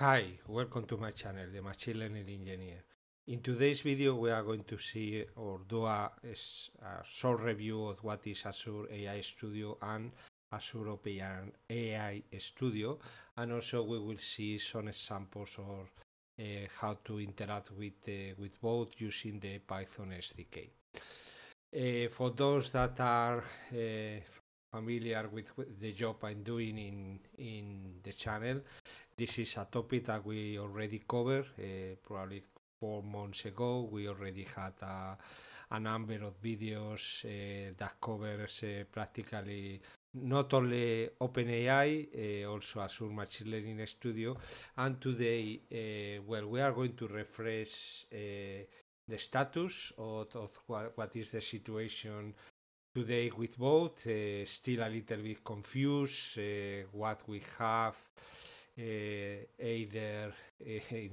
Hi, welcome to my channel, the Machine Learning Engineer. In today's video we are going to see or do a, a short review of what is Azure AI Studio and Azure Open AI Studio and also we will see some examples of uh, eh, how to interact with, uh, with both using the Python SDK. Uh, eh, for those that are familiar with, the job I'm doing in in the channel, this is a topic that we already covered uh, probably four months ago. We already had a, a number of videos uh, that covers uh, practically not only OpenAI, uh, also Azure Machine Learning Studio. And today, uh, well, we are going to refresh uh, the status of, of what, what is the situation today with both, uh, still a little bit confused uh, what we have uh, either uh, in,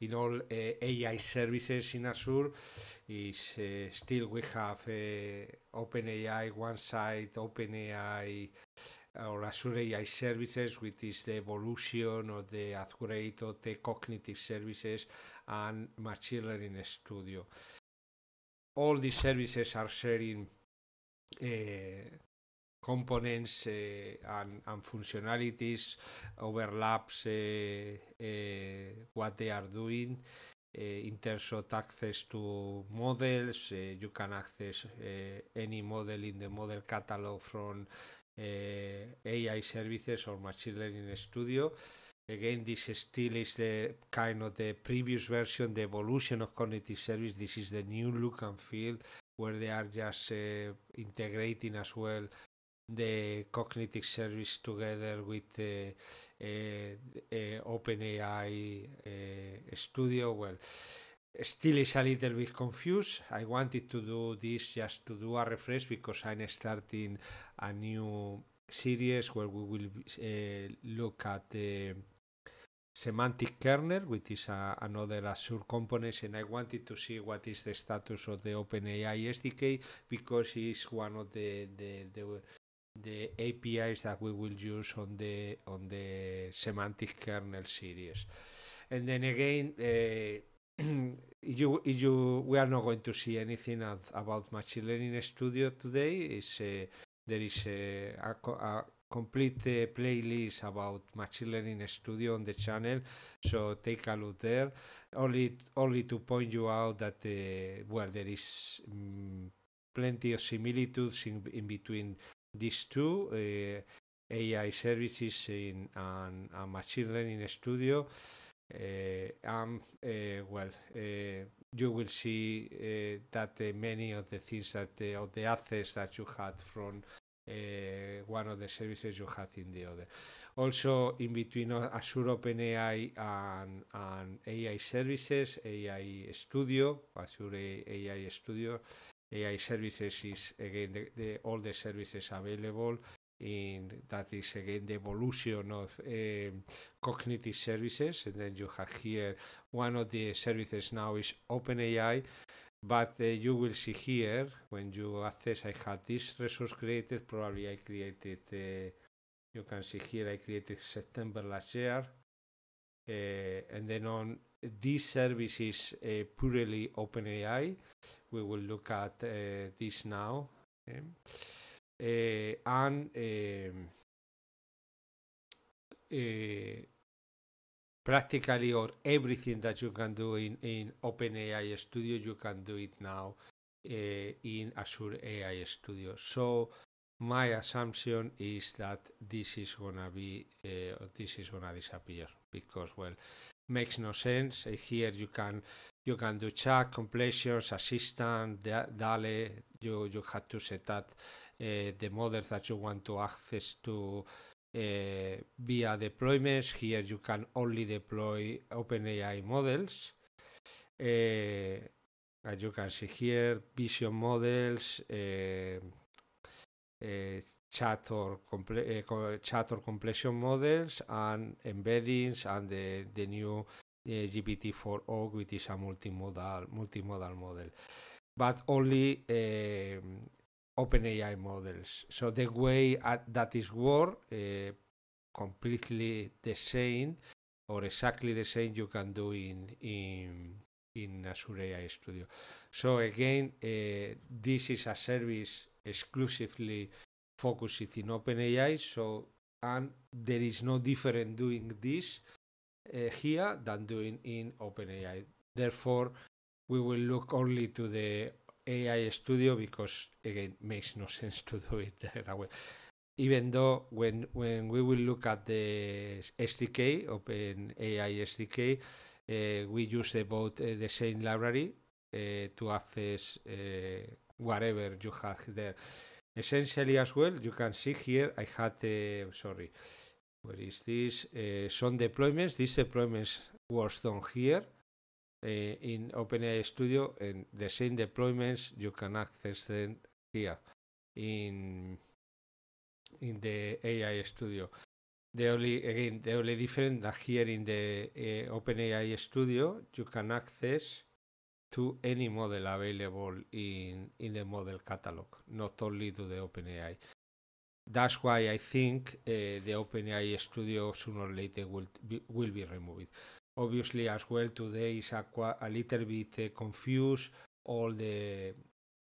in, all uh, AI services in Azure is uh, still we have OpenAI one side, OpenAI or Azure AI services, which is the evolution or the upgrade of the cognitive services and machine learning studio. All these services are sharing Eh, components eh, and, and, functionalities overlaps eh, what they are doing in terms of access to models you can access any model in the model catalog from AI services or machine learning studio again this still is the kind of the previous version the evolution of cognitive service this is the new look and feel where they are just integrating as well the cognitive service together with the uh, uh, eh, eh, OpenAI uh, Studio. Well, still is a little bit confused. I wanted to do this just to do a refresh because I'm starting a new series where we will look at the semantic kernel, which is a, another Azure component, and I wanted to see what is the status of the OpenAI SDK because it's one of the the, the the APIs that we will use on the on the semantic kernel series. And then again, uh, you you we are not going to see anything at, about machine learning studio today. Is uh, there is uh, a, a, a complete uh, playlist about machine learning studio on the channel so take a look there only only to point you out that uh, well there is um, plenty of similitudes in, in between these two uh, ai services in and, machine learning studio uh, um, uh, well uh, you will see that many of the things that of the assets that you had from uh, one of the services you had in the other. Also, in between uh, Azure OpenAI and, and AI services, AI Studio, Azure AI Studio, AI services is again the, the, all the services available. In that is again the evolution of um, cognitive services, and then you have here one of the services now is OpenAI but uh, you will see here, when you access, I had this resource created, probably I created, uh, you can see here, I created September last year. Uh, and then on this service is uh, purely OpenAI. We will look at uh, this now. Okay. Eh? Uh, and um, practically or everything that you can do in, in OpenAI Studio, you can do it now uh, in Azure AI Studio. So my assumption is that this is gonna be uh, this is gonna disappear because well makes no sense eh, here you can you can do chat completions assistant dale you you have to set up uh, the models that you want to access to eh, via deployments. Here you can only deploy OpenAI models. Uh, as you can see here, vision models, eh, eh, chat or chat or completion models, and embeddings, and the the new GPT-4o, which is a multimodal multimodal model, but only OpenAI models. So the way at, uh, that is work, uh, completely the same or exactly the same you can do in in in Azure AI Studio. So again, uh, this is a service exclusively focused in OpenAI. So and there is no different doing this uh, here than doing in OpenAI. Therefore, we will look only to the AI Studio because again makes no sense to do it that way. Even though when when we will look at the SDK, Open AI SDK, eh, we use the, both eh, the same library eh, to access whatever you have there. Essentially, as well, you can see here I had the sorry, where is this? some deployments. These deployments was done here. Eh, in OpenAI Studio and the same deployments you can access them here in in the AI Studio. The only again the only difference here in the uh, OpenAI Studio you can access to any model available in in the model catalog, not only to the OpenAI. That's why I think uh, the OpenAI Studio sooner or later will will be removed. obviously as well today is a, a little bit uh, confused all the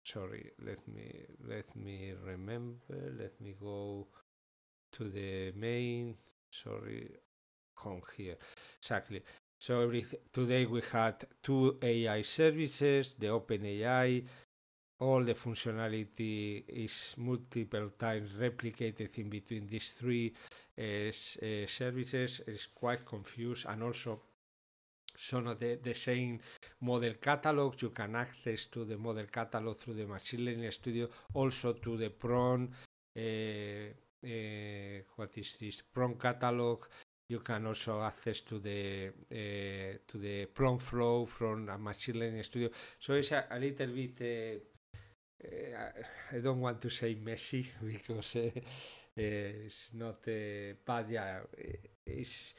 sorry let me let me remember let me go to the main sorry home here exactly so every, today we had two ai services the Open AI all the functionality is multiple times replicated in between these three uh, services is quite confused and also some of the, the same model catalog you can access to the model catalog through the machine learning studio also to the prawn uh, eh, what is this Prone catalog you can also access to the uh, to the prompt flow from a machine learning studio so it's a, a little bit uh, I don't want to say Messi because uh, it's not uh, but yeah it's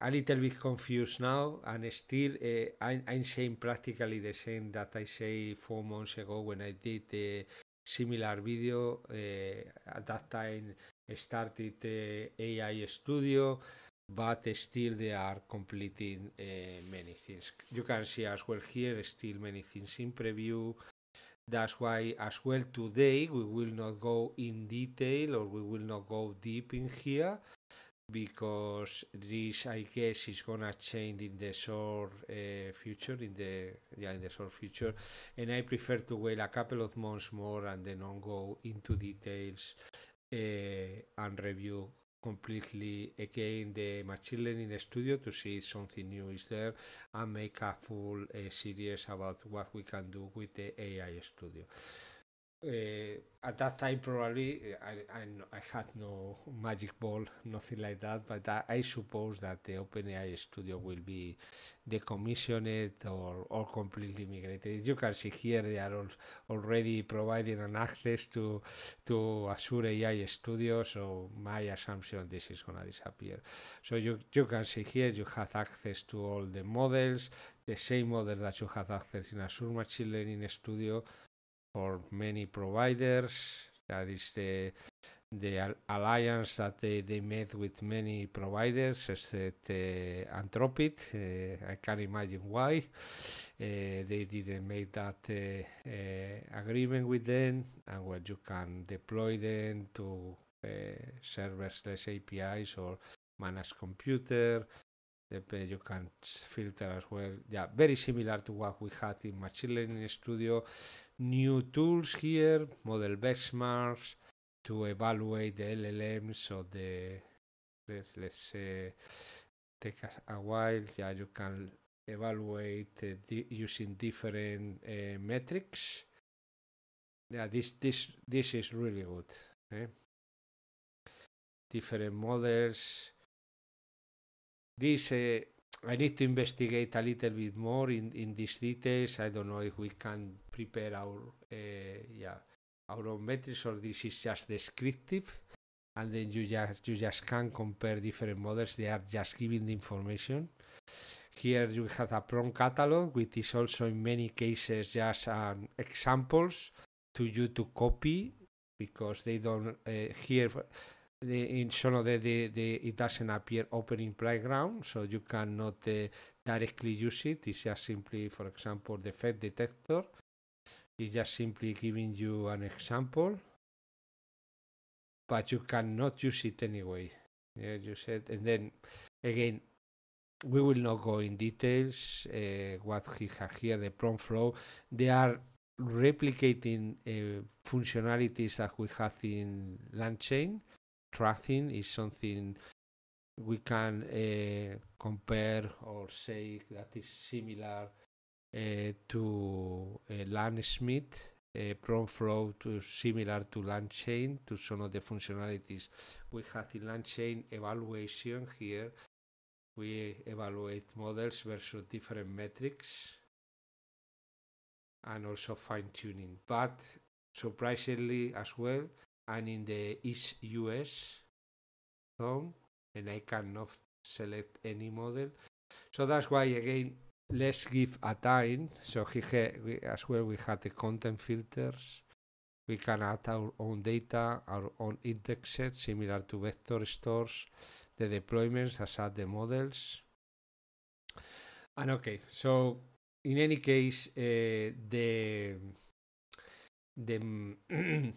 a little bit confused now and still uh, I'm, I'm saying practically the same that I say four months ago when I did a similar video uh, at that time I started the AI studio but still they are completing many things you can see as well here still many things in preview That's why as well today we will not go in detail or we will not go deep in here because this I guess is gonna change in the short uh, future in the yeah in the short future and I prefer to wait a couple of months more and then on go into details uh, and review completely again the machine learning studio to see if something new is there and make a full uh, series about what we can do with the AI studio uh, at that time probably uh, I, I, I, had no magic ball nothing like that but I, I suppose that the OpenAI studio will be decommissioned or, or completely migrated you can see here they are already providing an access to to Azure AI studio so my assumption this is gonna disappear so you, you can see here you have access to all the models the same models that you have access in Azure Machine Learning Studio for many providers. That is the the alliance that they, they made with many providers, except uh, Anthropic. Uh, I can't imagine why uh, they didn't make that uh, uh, agreement with them, and what you can deploy them to serverless APIs or managed computer. You can filter as well. Yeah, very similar to what we had in Machine Learning Studio new tools here, model benchmarks to evaluate the LLMs or the let's, let's say take a, a while. Yeah, you can evaluate uh, di- using different uh, metrics. Yeah, this this this is really good. Eh? Different models. This uh, I need to investigate a little bit more in in these details. I don't know if we can prepare our uh, yeah our own metrics or this is just descriptive and then you just you just can compare different models they are just giving the information here you have a prompt catalog which is also in many cases just um, examples to you to copy because they don't uh, here the, in of the, the, it doesn't appear open in playground so you cannot uh, directly use it it's just simply for example the fact detector is just simply giving you an example but you cannot use it anyway yeah you said and then again we will not go in details uh, what he has here the prompt flow they are replicating uh, functionalities that we have in LangChain. Tracking is something we can uh, compare or say that is similar Eh, to eh, LAN Smith eh, flow to similar to land chain to some of the functionalities we have in land chain evaluation here we evaluate models versus different metrics and also fine tuning but surprisingly as well and in the east US zone and I cannot select any model so that's why again let's give a time. So here, we, as well, we had the content filters. We can add our own data, our own indexes, similar to vector stores, the deployments as at the models. And okay, so in any case, uh, the the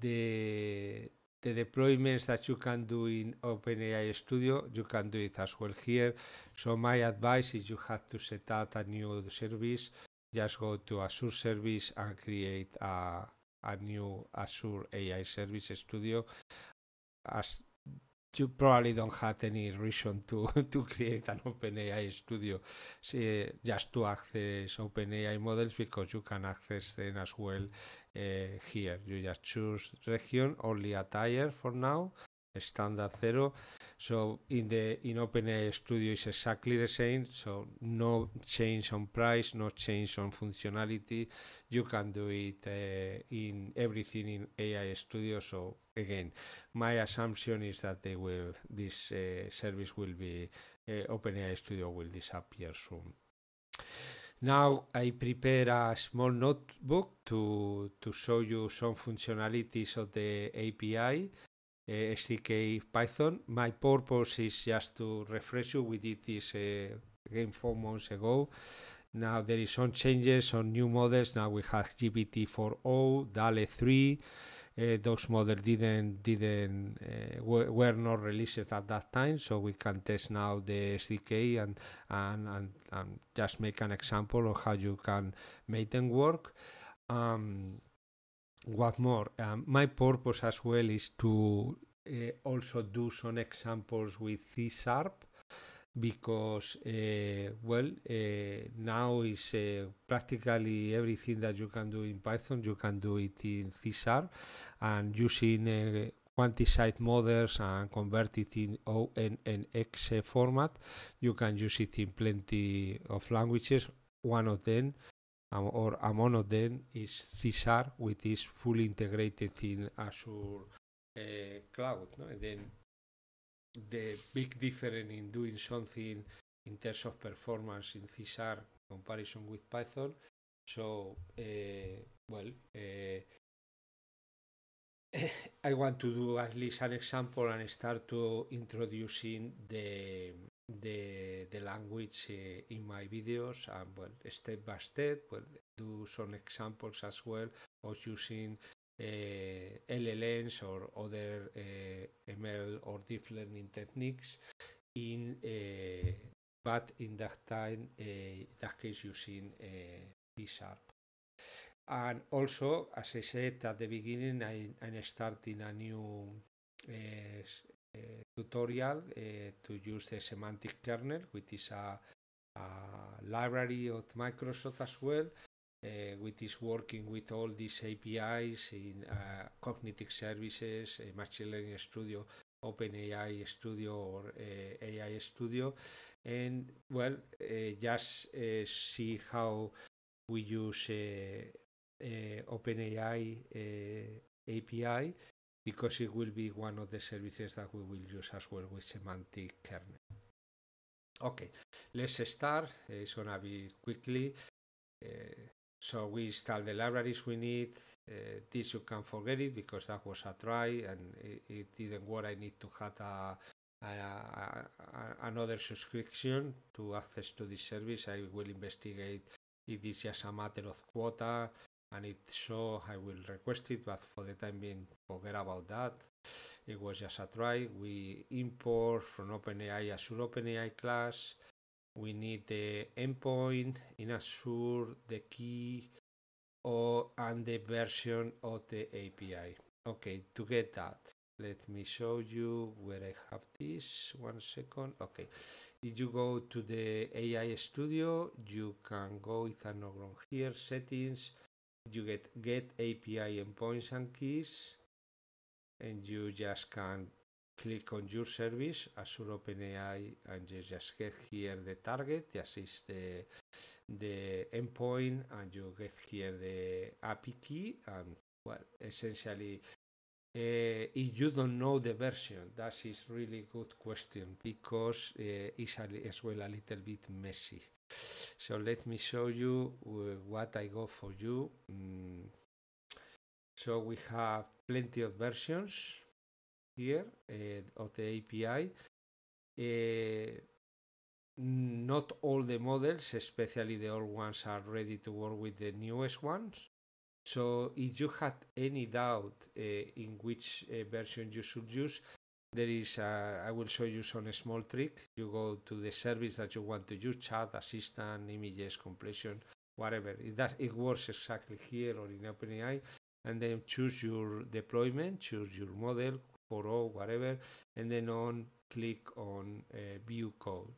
the the deployments that you can do in OpenAI Studio, you can do it as well here. So my advice is you have to set up a new service. Just go to Azure service and create a, a new Azure AI Service Studio. As you probably don't have any reason to, to create an OpenAI studio just to access OpenAI models because you can access them as well eh, here. You just choose region, only attire for now, standard zero. So in the in OpenAI Studio is exactly the same. So no change on price, no change on functionality. You can do it uh, in everything in AI Studio. So again, my assumption is that they will this uh, service will be uh, OpenAI Studio will disappear soon. Now I prepare a small notebook to to show you some functionalities of the API uh, eh, SDK Python. My purpose is just to refresh you. We did this uh, game four months ago. Now there is some changes on new models. Now we have GPT-4o, DALE 3. Uh, those models didn't didn't uh, were, were not released at that time, so we can test now the SDK and and and, and just make an example of how you can make them work. Um, what more? Um, my purpose as well is to uh, also do some examples with C sharp because uh, well uh, now is uh, practically everything that you can do in Python you can do it in C sharp and using uh, quantized models and convert it in ONNX format you can use it in plenty of languages one of them or among of them is CSAR, which is fully integrated in Azure uh, cloud. No? And then the big difference in doing something in terms of performance in CSAR comparison with Python. So, uh, well, uh, I want to do at least an example and start to introducing the the, the language eh, in my videos and well step by step well do some examples as well of using uh, or other uh, eh, ML or deep learning techniques in uh, but in that time that case using C sharp. And also, as I said at the beginning, I, am starting a new tutorial eh, to use the semantic kernel, which is a, a library of Microsoft as well, uh, which is working with all these APIs in uh, cognitive services, uh, machine learning studio, OpenAI studio, or AI studio, and well, just see how we use OpenAI API because it will be one of the services that we will use as well with semantic kernel. Okay, let's start. It's gonna be quickly. Uh, so we install the libraries we need. Uh, this you can forget it because that was a try and it, it didn't work. I need to have a, a, a, another subscription to access to this service. I will investigate it is just a matter of quota and if so I will request it but for the time being forget about that it was just a try we import from OpenAI Azure OpenAI class we need the endpoint in Azure the key or and the version of the API okay to get that let me show you where I have this one second okay if you go to the AI studio you can go with an here settings you get get API endpoints and keys, and you just can click on your service, Azure OpenAI, and you just get here the target, just is the, endpoint, and you get here the API key, and well, essentially, eh, if you don't know the version, that is really good question because uh, eh, it's a, as well a little bit messy. So let me show you uh, what I got for you. Mm. So we have plenty of versions here uh, of the API. Uh, not all the models, especially the old ones, are ready to work with the newest ones. So if you had any doubt uh, in which uh, version you should use, there is, a, I will show you some small trick. You go to the service that you want to use, chat, assistant, images, completion, whatever. It does, it works exactly here or in OpenAI, and then choose your deployment, choose your model, for all, whatever, and then on click on uh, view code.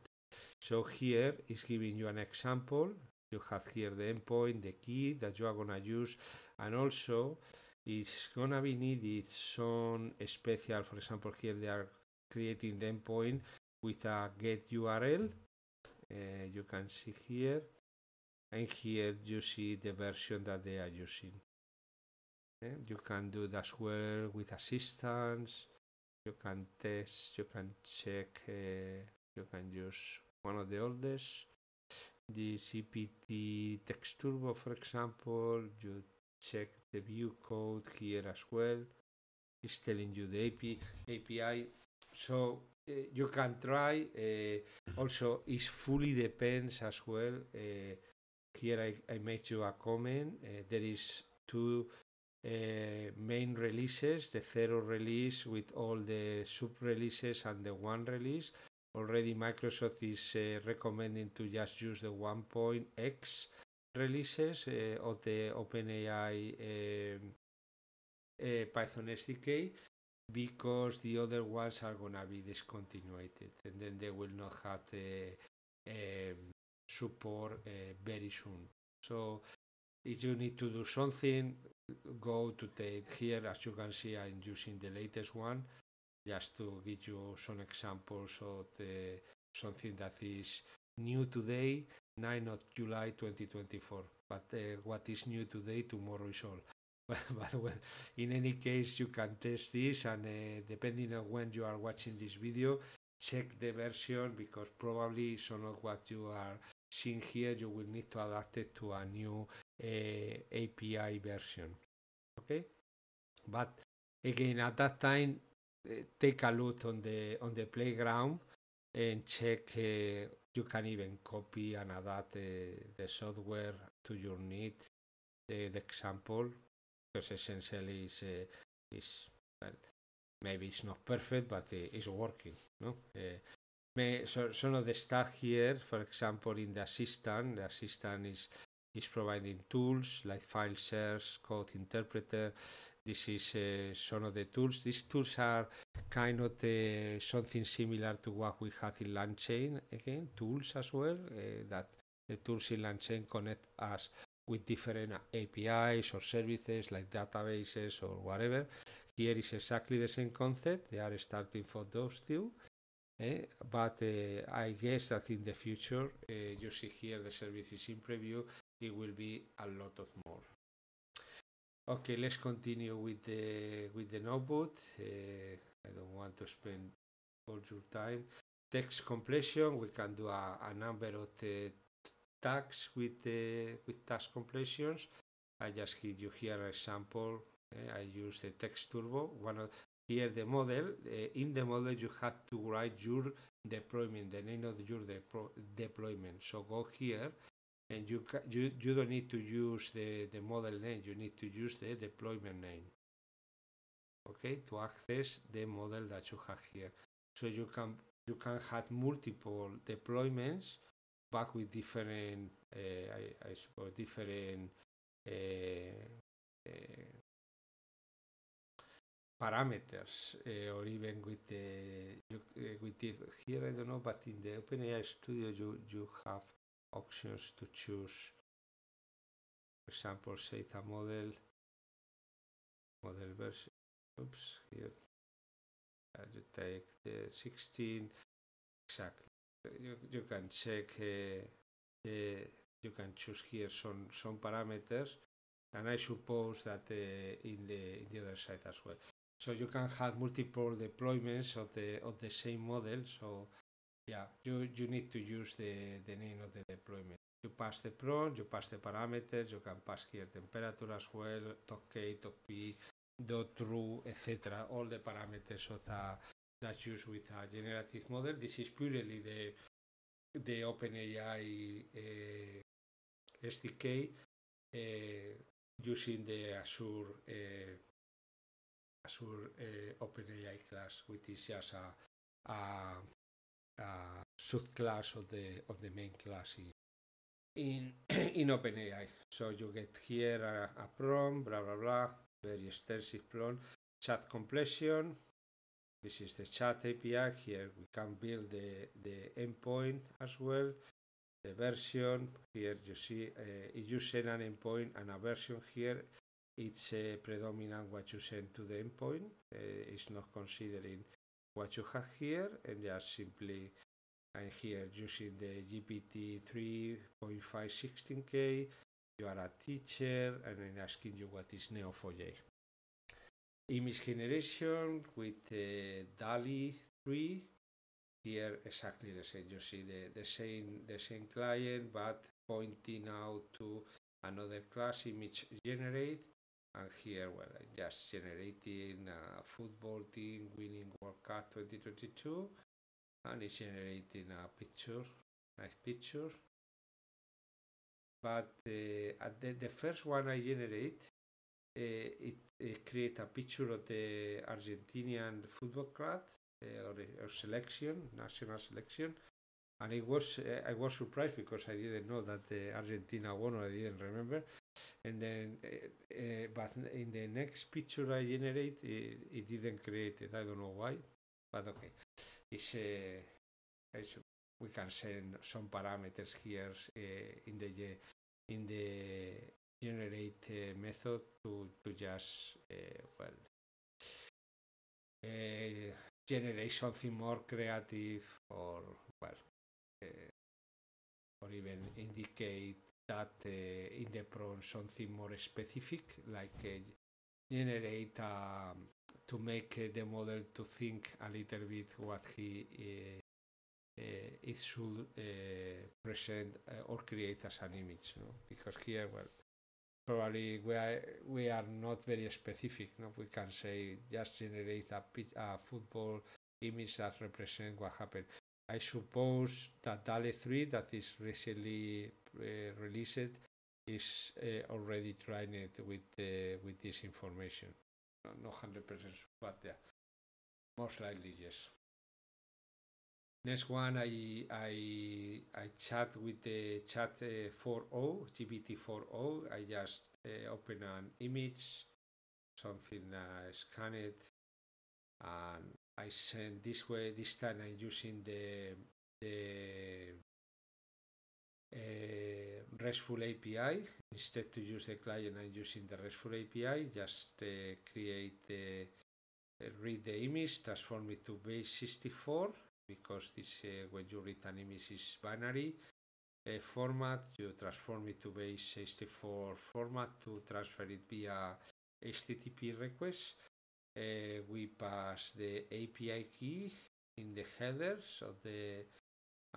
So here is giving you an example. You have here the endpoint, the key that you are gonna use, and also is gonna be needed some special, for example, here they are creating the endpoint with a get URL. Uh, eh, you can see here, and here you see the version that they are using. Eh, you can do that as well with assistance. You can test, you can check, uh, you can use one of the oldest. The CPT Text Turbo, for example, you check the view code here as well it's telling you the api so uh, you can try uh, also it fully depends as well uh, here I, I made you a comment there is two main releases the zero release with all the sub releases and the one release already microsoft is recommending to just use the 1.x releases eh, o de OpenAI eh, eh, Python SDK because the other ones are gonna be discontinued and then they will not have the eh, support eh, very soon. So if you need to do something, go to the here as you can see I'm using the latest one just to give you some examples of the, something that is new today, 9 of July 2024. But uh, what is new today, tomorrow is all. but well, in any case, you can test this, and uh, depending on when you are watching this video, check the version because probably some of what you are seeing here you will need to adapt it to a new uh, API version. Okay, but again, at that time, uh, take a look on the on the playground and check uh, you can even copy and adapt the, the software to your need. The, the example, because essentially is uh, is well, maybe it's not perfect, but uh, it's working. No. Eh, May, so, some of the stuff here, for example, in the assistant, the assistant is is providing tools like file shares, code interpreter. This is uh, some of the tools. These tools are kind of something similar to what we have in LangChain again, tools as well, uh, that the tools in LangChain connect us with different APIs or services like databases or whatever. Here is exactly the same concept. They are starting for those two. Eh? But uh, I guess that in the future, uh, you see here the services in preview, it will be a lot of more. Okay, let's continue with the with the notebook. Uh, I don't want to spend all your time. Text completion, we can do a, a number of the tags with the with task completions. I just give you here an example. Uh, I use the text turbo. One of here the model. Uh, in the model, you have to write your deployment, the name of your depro- deployment. So go here, and you you you don't need to use the the model name. You need to use the deployment name. okay to access the model that you have here so you can you can have multiple deployments back with different uh, I, I, suppose different uh, parameters uh, or even with the you, with the, here I don't know but in the OpenAI Studio you you have options to choose for example say a model model version oops, here, I to take the eh, 16, exactly. You, you can check, uh, eh, the eh, you can choose here some, some parameters, and I suppose that in, the, in the other side as well. So you can have multiple deployments of the, of the same model, so yeah, you, you need to use the, the name of the deployment. You pass the prompt, you pass the parameters, you can pass here temperature as well, top K, top P, do true, etc. All the parameters of the, that's used with a generative model. This is purely the the OpenAI uh, eh, SDK uh, eh, using the Azure uh, Azure uh, OpenAI class, which is just a, a, a subclass of the of the main class in in, in OpenAI. So you get here a, a prompt, blah blah blah, very extensive plan. Chat completion. This is the chat API. Here we can build the, the endpoint as well. The version here you see uh, you send an endpoint and a version here. It's uh, predominant what you send to the endpoint. Uh, it's not considering what you have here and just simply and here using the GPT 3.5 16K you are a teacher, and I'm asking you what is Neophoge. Image generation with the uh, DALI 3. Here exactly the same. You see the, the same the same client, but pointing out to another class image generate. And here, well, I just generating a football team winning World Cup 2022, and it's generating a picture, nice picture but uh, at the, the first one I generate, uh, it, it a picture of the Argentinian football club uh, or, or selection, national selection, and it was uh, I was surprised because I didn't know that the Argentina won. I didn't remember, and then uh, but in the next picture I generate, it, it, didn't create it. I don't know why, but okay, it's, it's we can send some parameters here in the in the generate uh, method to, to just uh, well uh, generate something more creative or well uh, or even indicate that in the prompt something more specific like generate um, to make the model to think a little bit what he Eh, it should eh, present eh, or create as an image. No? Because here, well, probably we are, we are not very specific. No? We can say just generate a, pitch, a football image that represent what happened. I suppose that DALE 3 that is recently uh, released is uh, already trained with uh, with this information. Not 100% but yeah, most likely yes. Next one, I, I, I chat with the chat uh, 4.0, GPT 4.0. I just uh, open an image, something uh, scan it, and I send this way. This time I'm using the, the uh, RESTful API. Instead to use the client, I'm using the RESTful API. Just uh, create the, read the image, transform it to base 64 because this uh, when you read image is binary format, you transform it to base 64 format to transfer it via HTTP request. Uh, we pass the API key in the headers of the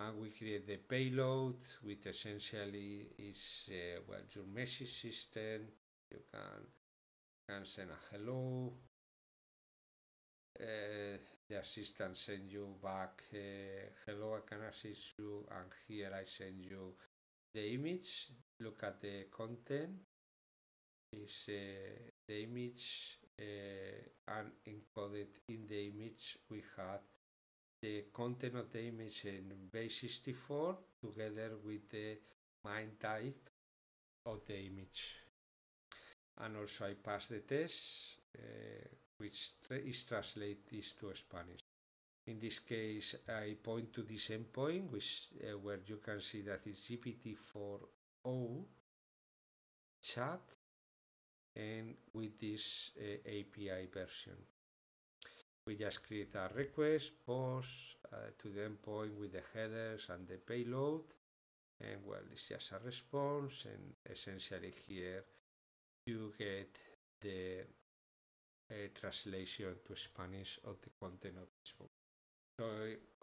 and we create the payload which essentially is uh, well your message system you can can send a hello Eh, the assistant send you back, uh, hello, I can assist you, and here I send you the image. Look at the content. Is uh, eh, the image and encoded in the image we had the content of the image in base 64 together with the MIME type of the image. And also I pass the test which is translate this to Spanish. In this case, I point to this endpoint, which uh, where you can see that it's GPT-4O chat, and with this uh, API version. We just create a request, post uh, to the endpoint with the headers and the payload, and well, it's just a response, and essentially here you get the translation to Spanish of the content of this book. So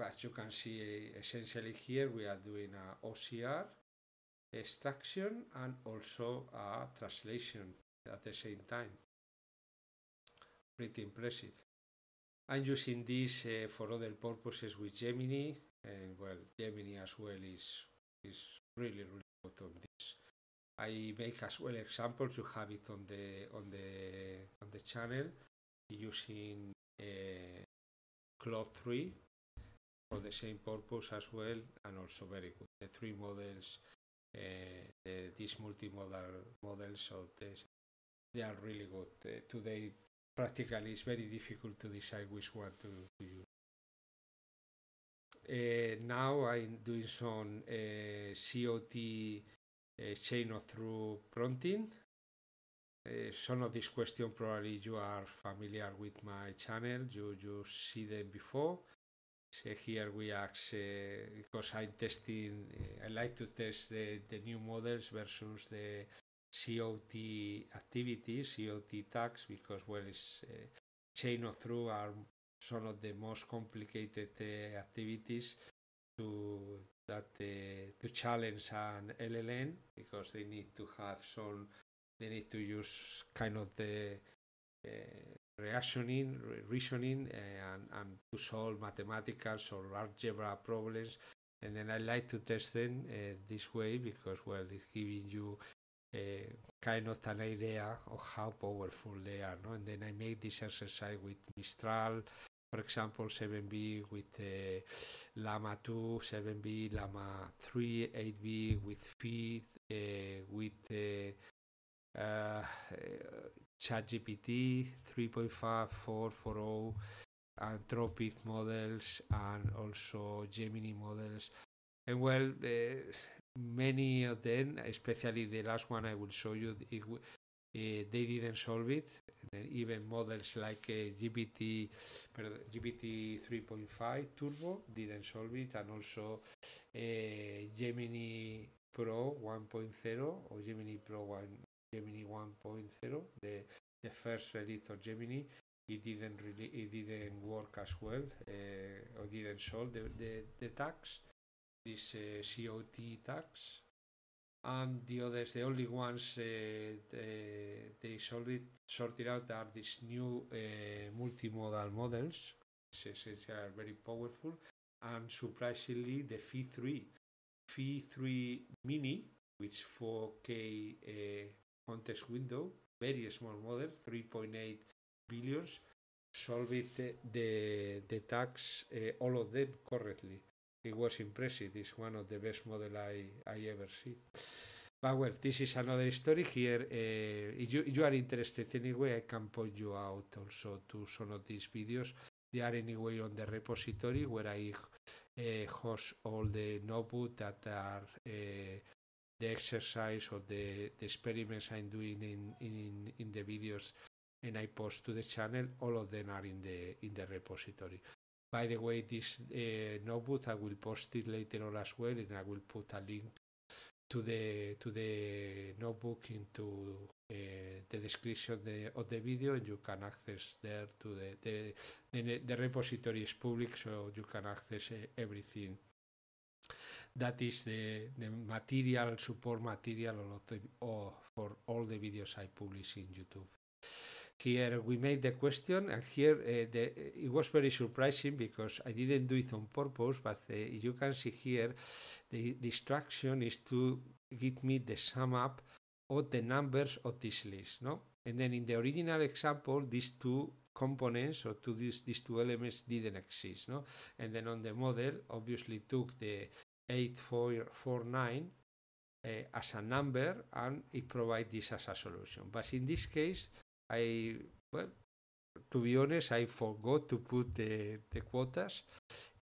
as you can see, essentially here we are doing a OCR extraction and also a translation at the same time. Pretty impressive. I'm using this uh, for other purposes with Gemini, and well, Gemini as well is is really really good on this. I make as well examples. You have it on the on the on the channel using uh, Cloud 3 for the same purpose as well, and also very good. The three models, uh, eh, the, eh, these multimodal models of this, they are really good. Uh, today, practically, it's very difficult to decide which one to, to use. Uh, now I'm doing some uh, COT uh, chain of through prompting. Uh, eh, some of these questions probably you are familiar with my channel, you, you see them before. So here we ask, eh, because I'm testing, I like to test the, the new models versus the COT activities, COT tags, because well, it's chain of through are some of the most complicated activities to that to challenge an LLM because they need to have some they need to use kind of the uh, reasoning reasoning uh, and, and to solve mathematical or algebra problems and then I like to test them uh, this way because well it's giving you uh, kind of an idea of how powerful they are. No? And then I made this exercise with Mistral for example 7b with uh, llama 2 7b llama 3 8b with feed uh, with uh, uh, ChatGPT 3.5 and anthropic models and also gemini models and well uh, many of them especially the last one i will show you it, uh, they didn't solve it then even models like uh, GPT, GPT 3.5 Turbo didn't solve it, and also uh, Gemini Pro 1.0 or Gemini Pro 1, Gemini 1.0, the the first release of Gemini, it didn't really it didn't work as well uh, or didn't solve the the, the tax, this uh, COT tax and the others, the only ones uh, they solid, sorted out are these new uh, multimodal models. which are very powerful, and surprisingly, the Phi 3, Phi 3 Mini, which 4K uh, context window, very small model, 3.8 billions, solved the, the, the tax, uh, all of them correctly. It was impressive. It's one of the best model I, I ever see. But well, this is another story here. Uh, if you, you are interested anyway, I can point you out also to some of these videos. They are anyway on the repository where I uh, host all the notebooks that are uh, the exercise or the, the experiments I'm doing in, in, in the videos and I post to the channel. All of them are in the in the repository. By the way, this eh, notebook I will post it later on as well, and I will put a link to the to the notebook into eh, the description of the video, and you can access there to the the, repository is public, so you can access eh, everything. That is the, the material support material or for all the videos I publish in YouTube. here we made the question and here uh, the, it was very surprising because I didn't do it on purpose but uh, you can see here the, distraction instruction is to give me the sum up of the numbers of this list no and then in the original example these two components or these, these two elements didn't exist no and then on the model obviously took the 8449 uh, as a number and it provides this as a solution but in this case I well, to be honest, I forgot to put the the quotas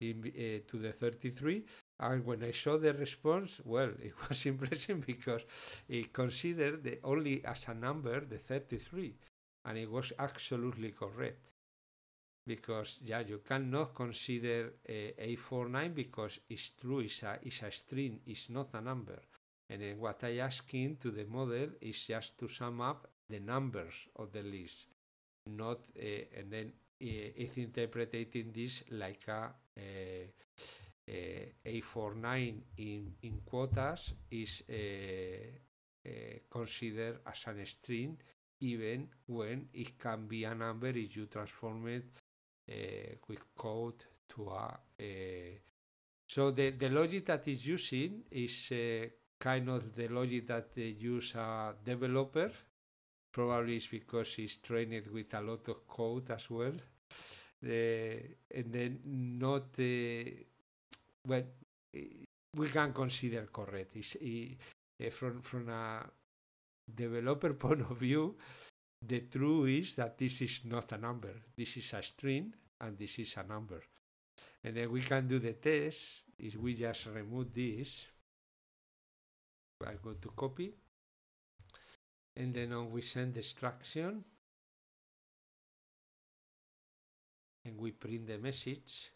in uh, to the 33. And when I saw the response, well, it was impressive because it considered the, only as a number the 33, and it was absolutely correct. Because yeah, you cannot consider uh, 49 because it's true, it's a, it's a string, it's not a number. And then what I asking to the model is just to sum up the numbers of the list, not uh, and then uh, it's interpreting this like a, uh, a, in, in quotas is considered as an string even when it can be a number if you transform it uh, with code to a. Uh, so the, the logic that is using is uh, kind of the logic that they use a developer Probably it's because he's trained with a lot of code as well. Eh, and then not the eh, well, eh, we can consider correct. Is it, from from a developer point of view, the truth is that this is not a number. This is a string and this is a number. And then we can do the test if we just remove this. I go to copy and then on we send the extraction, and we print the message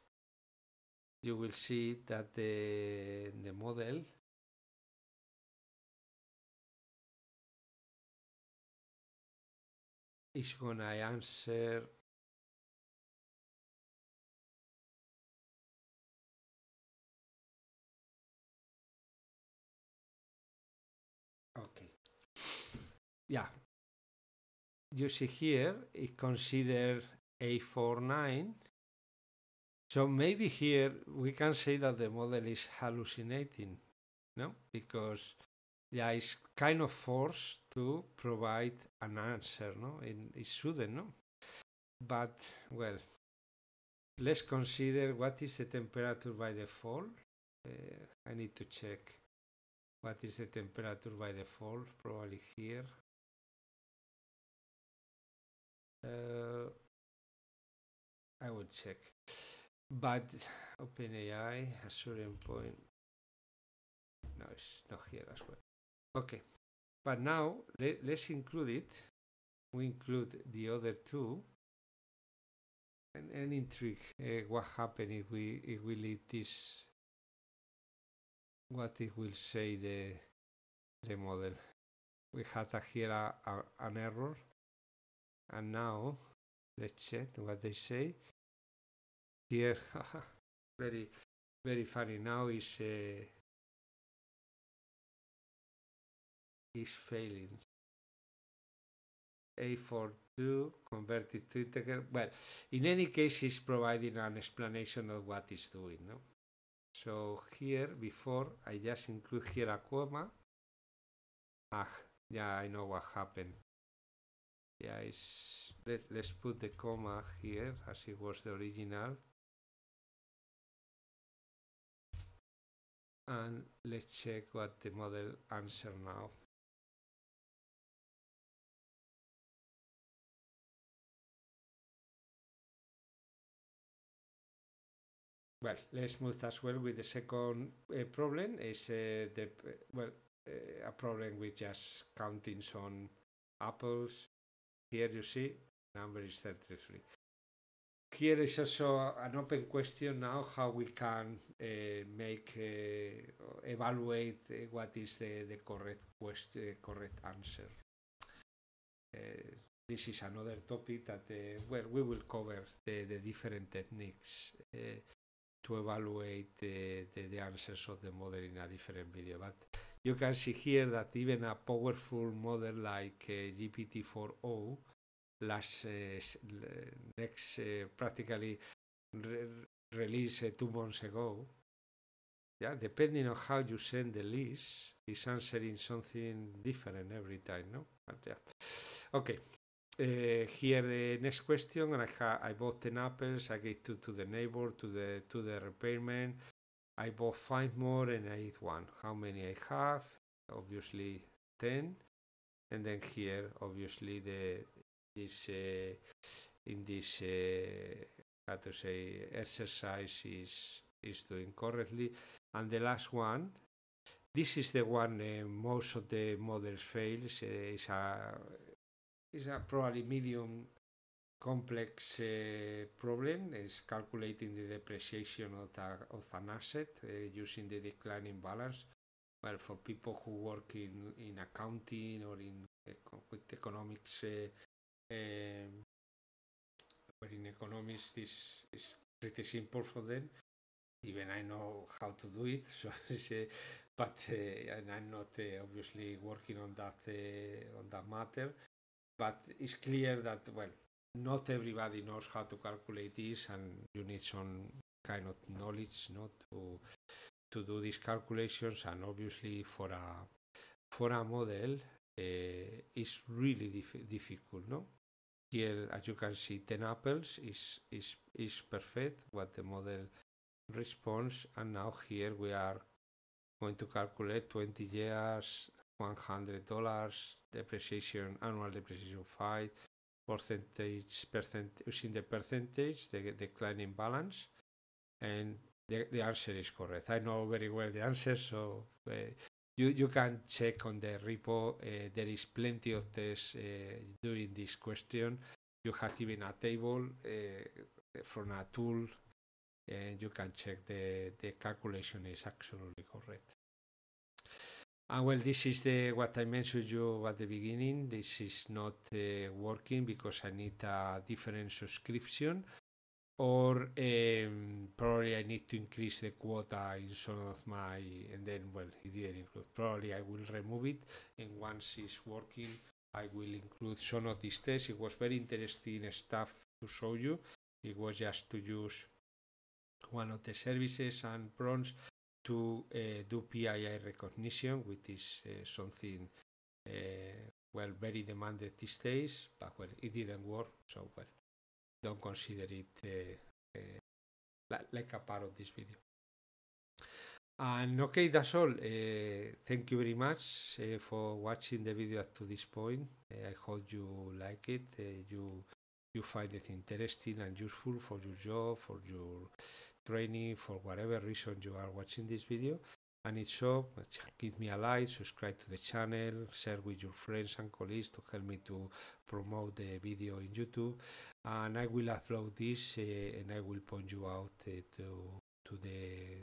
you will see that the, the model is gonna answer yeah. You see here, it considered a four nine. So maybe here we can say that the model is hallucinating, no? Because yeah, it's kind of forced to provide an answer, no? it shouldn't, no? But, well, let's consider what is the temperature by default. Uh, I need to check what is the temperature by default, probably here. Uh, I will check. But OpenAI has certain point. No, it's not here as well. Okay. But now let's include it. We include the other two. And an intrigue. Uh, what happens if we if we leave this? What it will say the the model? We had a, here a, a, an error and now let's check what they say here very very funny now is uh, is failing a42 converted to integer well in any case it's providing an explanation of what it's doing no so here before i just include here a comma ah yeah i know what happened yeah it's let, let's put the comma here as it was the original and let's check what the model answer now Well, let's move as well with the second uh, problem. Is uh, eh, the eh, well uh, a problem with just counting on apples number is 33. Here is also an open question now how we can uh, make uh, evaluate uh, what is the, the correct quest, correct answer. this is another topic that where we will cover the, the different techniques to evaluate the, the, the answers of the model in a different video. But You can see here that even a powerful model like uh, GPT-40 last uh, next uh, practically re released two months ago yeah, depending on how you send the list, is answering something different every time, no? But yeah. Okay. Uh, here the next question, and I, ha I bought ten apples. I gave two to the neighbor, to the to the repairman, I bought five more and I eat one. How many I have? Obviously 10. And then here, obviously, the this uh, in this uh, how to say exercise is is doing correctly. And the last one, this is the one uh, most of the models fails. Uh, is a is a probably medium complex uh, problem is calculating the depreciation of, the, of an asset uh, using the declining balance. Well, for people who work in, in accounting or in uh, with economics, uh, um, or in economics, this is pretty simple for them. Even I know how to do it, so but and I'm not obviously working on that on that matter. But it's clear that well, not everybody knows how to calculate this and you need some kind of knowledge not to to do these calculations and obviously for a for a model uh, it's really dif difficult no here as you can see 10 apples is is is perfect what the model responds and now here we are going to calculate 20 years 100 dollars depreciation annual depreciation 5 percentage, percent, using the percentage, the declining balance, and the, the answer is correct. I know very well the answer, so uh, you, you can check on the repo. Uh, there is plenty of tests uh, doing this question. You have even a table uh, from a tool, and you can check the, the calculation is absolutely correct. Ah, well, this is the what I mentioned you at the beginning. This is not uh, working because I need a different subscription, or um, probably I need to increase the quota in some of my. And then, well, it didn't include. Probably I will remove it, and once it's working, I will include some of these tests. It was very interesting stuff to show you. It was just to use one of the services and bronze to uh, do PII recognition, which is uh, something uh, well very demanded these days. But well, it didn't work, so well, don't consider it like a part of this video. And okay, that's all. Uh, thank you very much uh, for watching the video up to this point. Uh, I hope you like it, you you find it interesting and useful for your job, for your training for whatever reason you are watching this video and it's so give me a like subscribe to the channel share with your friends and colleagues to help me to promote the video in youtube and i will upload this uh, and i will point you out uh, to to the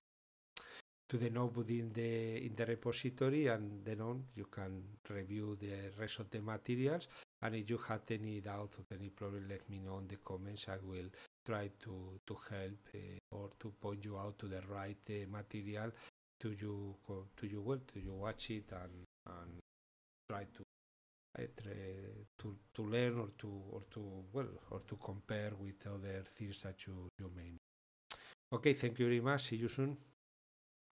to the notebook in the in the repository and then on you can review the rest of the materials and if you had any doubt or any problem let me know in the comments i will try to, to help uh, or to point you out to the right uh, material to you to you well to you watch it and and try to eh, to, to learn or to or to well or to compare with other things that you, you may know. Okay, thank you very much. See you soon.